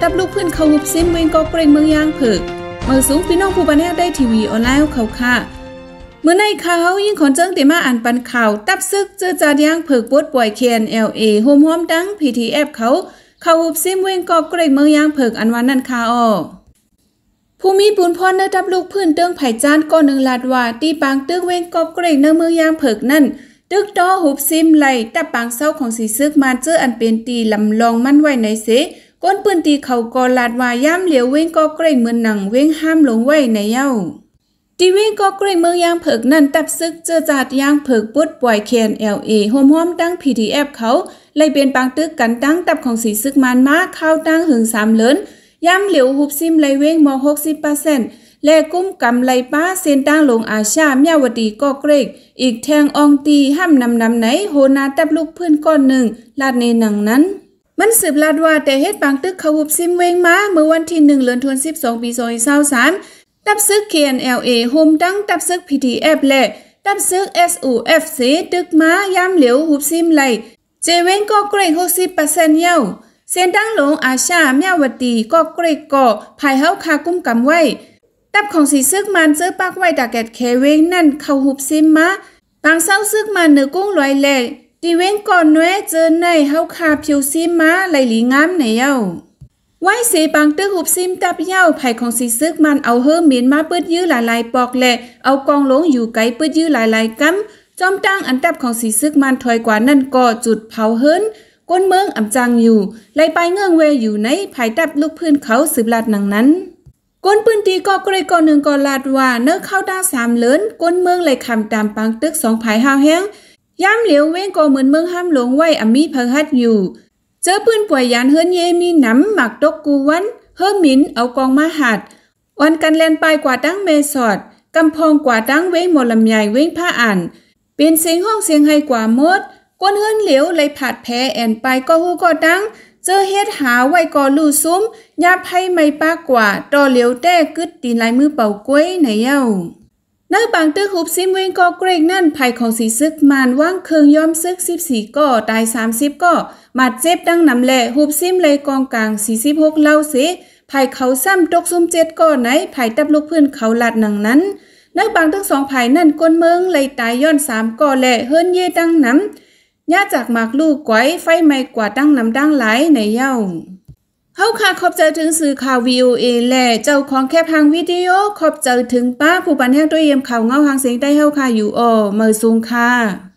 ตับลูกพื้นเขาหุบซิมเมืองกอเกรงเมืองยางเผิกเมืองสูงพี่น้องผู้บันเทงได้ทีวีออนไลน์เขาค่ะ เมื่อในเขายิ่งขอนเจิ้งเตมาอ่านปันข่าว ตับซึกเจอจาดย่างเผิกปวดป่วยเคียนเอลเอโฮมฮอมดังพีทีเอฟเขาเขาหุบซิมเวงกอเกรงเมืองยางเผิกอันวันนั่นค่ะออผู้มีบุญพ่อเนื้อดับลูกพื้นเตื้องไผ่จานก้อนหนึ่งลาดว่า ตีปางเตื้องเวงกอบเกรงเนื้อเมืองยางเผิกนั่น ตึกดอหุบซิมไหล ตับปางเศร้าของสีซึกมาเจออันเป็นตีลำลองมั่นไว้ในเสก้นปืนตีเขากอลาดวาย่ำเหลียวเว้งก็เกรงเมืองหนังเว้งห้ามหลงไว้ในเย้าตีเว้งก็เกรงเมืองยางเผิกนั่นตับซึกเจอจัดยางเผิกปุดป่วยเคนเอลเอโฮมห้อมตั้งพีทีเอฟเขาไล่เปลี่ยนปางตึกกันตั้งตับของสีซึกมันมากเข้าตั้งหึงสามเลินย่ำเหลียวหุบซิมไลเว้งมอหกสิบเปอร์เซ็นต์และกุ้มกำไลป้าเซนตั้งลงอาชาเมียวดีก็เกรกอีกแทงอองตีห้ามนำนำไหนโหนาตับลูกเพื่อนก้อนหนึ่งลาดในหนังนั้นมันสืบลาดว่าแต่เฮ็ดบางตึกเขาวุบซิมเวงมาเมื่อวันที่หนึ่งเดือนธันวาคมปีสองพันสองสามตับซึก KNLA โฮมตั้งตับซึก PDF และ ตับซึก SUFC ตึกม้ายามเหลียวหุบซิมไหล เจเว้นก็เกรกหกสิบเปอร์เซ็นต์เย้าเส้นตั้งหลงอาชาเมียวตีก็เกรกก่อ ภายเฮาคากุ้มกำไว้ตับของสีซึกมันซื้อปากไว้ตาแกดเคเวงนั่นเข้าหุบซิมมาบางเศร้าซึกมันเนื้อกุ้งลอยแหลกตีเว้นก่อนเน้เจอในเฮาคาผิวซิมมาไหลหลีงามไหนเย้าไว้เสบางตึกหุบซิมตับเย้าไผ่ของสีซึกมันเอาเฮิมเมียนมาเปืดยื้อหลายลายปอกแหละเอากองลงอยู่ไกลเปืดยื้อหลายลายกัมจอมตั้งอันตับของสีซึกมันถอยกว่านั่นก่อจุดเผาเฮินก้นเมืองอ่ำจังอยู่ไหลไปเงื่องเวอยู่ในภายตับลูกพื้นเขาสืบลาดหนังนั้น ก้นปืนตีก็เกรก่อนหนึ่งก่อลาดว่าเนื้อเข้าด้าสามเลินก้นเมืองไหลคำตามปังตึกสองภายห้าวแห้งย้ำเหลียวเว้งก็เหมือนเมืองห้ามหลงไว้อมีเพิฮัดอยู่ เจอปืนป่วยยานเฮิรนเยมีหนำหมักตกกูวัน เฮิรมินเอากองมาหัดวันกันแลนไปกว่าตั้งเมสอดกำพองกว่าตั้งเว้งหมลำใหญ่เว้งผ้าอ่านเป็นเสียงห้องเสียงให้กว่ามดก้นเฮิรนเหลียวเลยผาดแพ้แอนไปก็หูก็ตั้ง เจอเฮ็ดหาไว้ก่อลู่ซุ้มยาไพ่ไม่ปากกว่าต่อเหลียวแต้กึดตีนลายมือเป่ากล้วยไหนเย้านักบังตื้อหุบซิมเวงก็เกรงนั่นภัยของสีซึกมานว่างเคืองย่อมซึกสสิบี่ก่อตายสสามิบก่อมัดเจ็บดังนำาแลหุบซิมเลยกองกลางสสี่ิบหกเล่าสิภัยเขาซ้ำตกซุ่มเจ็ดก่อไหนภัยตับลูกพื้นเขาหลัดหนังนั้น นักบังตื้อสองภัยนั่นก้นเมืองเลยตายย้อนสามก่อแลเฮินเย่ดังนำย่าจากหมากลูกก๋อยไฟไหม้กว่าดังนำดังหลายในเย้าเขาค่ะขอบใจถึงสื่อข่าว VOA และเจ้าของแคปทางวิดีโอ ขอบใจถึงป้า ผู้ปันแห้งด้วยเยี่ยมข่าวเงาหางเสียงได้เข้าค่ะอยู่อ๋อเมือซูงค่ะ